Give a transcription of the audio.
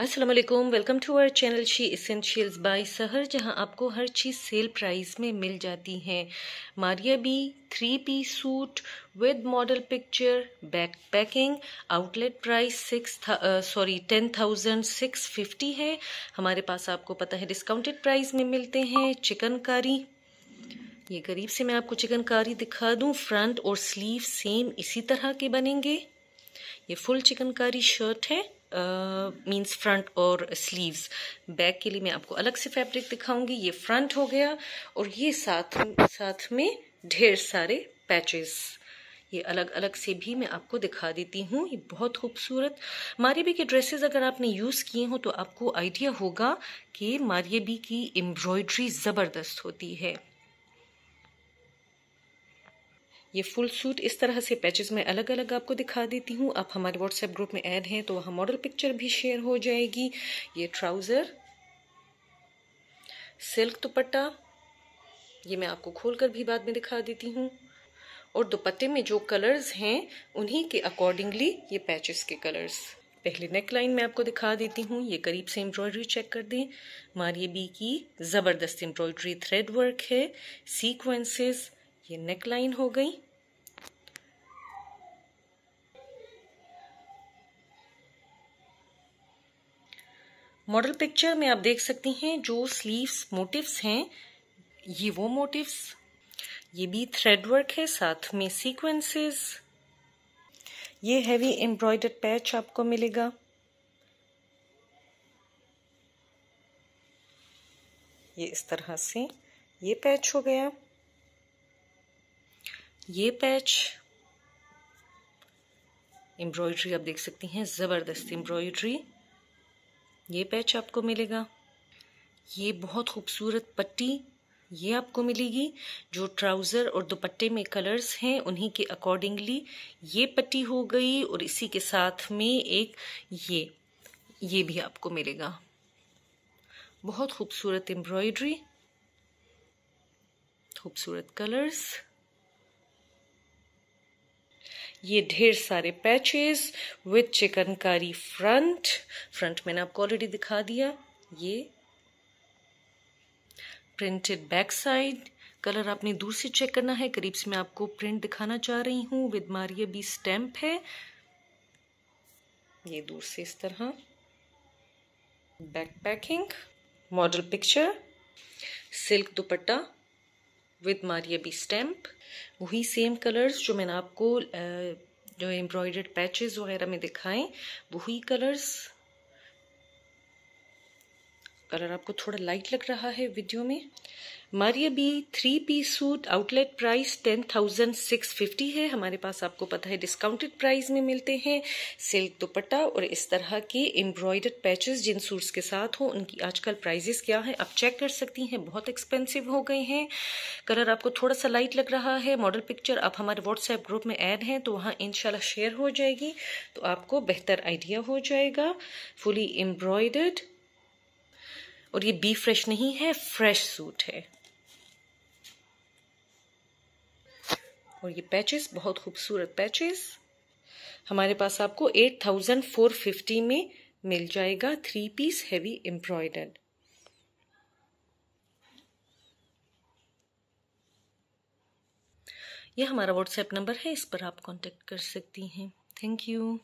Aslam welcome to our channel she essentials by Sahar जहां आपको हर चीज़ sale price में मिल जाती हैं Maria B three P suit with model picture back packing outlet price six sorry ten thousand six fifty है हमारे पास आपको पता है डिस्काउंटेड प्राइस में मिलते हैं चिकनकारी ये करीब से मैं आपको चिकनकारी दिखा दूँ फ्रंट और स्लीव सेम इसी तरह के बनेंगे ये फुल चिकनकारी शर्ट है मीन्स फ्रंट और स्लीव्स बैक के लिए मैं आपको अलग से फैब्रिक दिखाऊंगी ये फ्रंट हो गया और ये साथ साथ में ढेर सारे पैचेस ये अलग अलग से भी मैं आपको दिखा देती हूँ ये बहुत खूबसूरत मारियबी के ड्रेसेस अगर आपने यूज़ किए हों तो आपको आइडिया होगा कि मारियबी की एम्ब्रॉयड्री ज़बरदस्त होती है ये फुल सूट इस तरह से पैचेस में अलग अलग आपको दिखा देती हूँ आप हमारे व्हाट्सएप ग्रुप में ऐड हैं तो वहाँ मॉडल पिक्चर भी शेयर हो जाएगी ये ट्राउज़र सिल्क दुपट्टा ये मैं आपको खोल कर भी बाद में दिखा देती हूँ और दुपट्टे में जो कलर्स हैं उन्हीं के अकॉर्डिंगली ये पैचेस के कलर्स पहले नेक लाइन में आपको दिखा देती हूँ ये करीब से एम्ब्रॉयडरी चेक कर दें मारिए बी की ज़बरदस्त एम्ब्रॉयडरी थ्रेड वर्क है सीक्वेंसेस ये नेक लाइन हो गई मॉडल पिक्चर में आप देख सकती हैं जो स्लीव्स मोटिव्स हैं ये वो मोटिव्स ये भी थ्रेड वर्क है साथ में सीक्वेंसेस ये हैवी एम्ब्रॉयडर्ड पैच आपको मिलेगा ये इस तरह से ये पैच हो गया ये पैच एम्ब्रॉयडरी आप देख सकती हैं ज़बरदस्त एम्ब्रॉयडरी ये पैच आपको मिलेगा ये बहुत खूबसूरत पट्टी ये आपको मिलेगी जो ट्राउज़र और दुपट्टे में कलर्स हैं उन्हीं के अकॉर्डिंगली ये पट्टी हो गई और इसी के साथ में एक ये ये भी आपको मिलेगा बहुत खूबसूरत एम्ब्रॉयडरी खूबसूरत कलर्स ये ढेर सारे patches with chikankari front front मैंने आपको ऑलरेडी दिखा दिया ये प्रिंटेड बैक साइड कलर आपने दूर से चेक करना है करीब से मैं आपको प्रिंट दिखाना चाह रही हूँ विद मारिया बी स्टैम्प है ये दूर से इस तरह back packing model picture silk dupatta with Maria B stamp वही सेम कलर्स जो मैंने आपको जो एम्ब्रॉयडर्ड पैचेस वगैरह में दिखाएं वही कलर्स कलर आपको थोड़ा लाइट लग रहा है वीडियो में Maria B three P suit outlet price ten thousand six fifty है हमारे पास आपको पता है डिस्काउंटेड प्राइस में मिलते हैं सिल्क दुपट्टा और इस तरह के एम्ब्रॉयडर्ड पैचेस जिन सूट्स के साथ हो उनकी आजकल प्राइजेस क्या है आप चेक कर सकती हैं बहुत एक्सपेंसिव हो गए हैं कलर आपको थोड़ा सा लाइट लग रहा है मॉडल पिक्चर आप हमारे व्हाट्सएप ग्रुप में ऐड हैं तो वहाँ इनशाला शेयर हो जाएगी तो आपको बेहतर आइडिया हो जाएगा फुली एम्ब्रॉयडर्ड और ये बी फ्रेश नहीं है फ्रेश सूट है और ये पैचेस बहुत खूबसूरत पैचेस हमारे पास आपको एट थाउजेंड फोर फिफ्टी में मिल जाएगा थ्री पीस हैवी एम्ब्रॉयडर्ड यह हमारा व्हाट्सएप नंबर है इस पर आप कांटेक्ट कर सकती हैं थैंक यू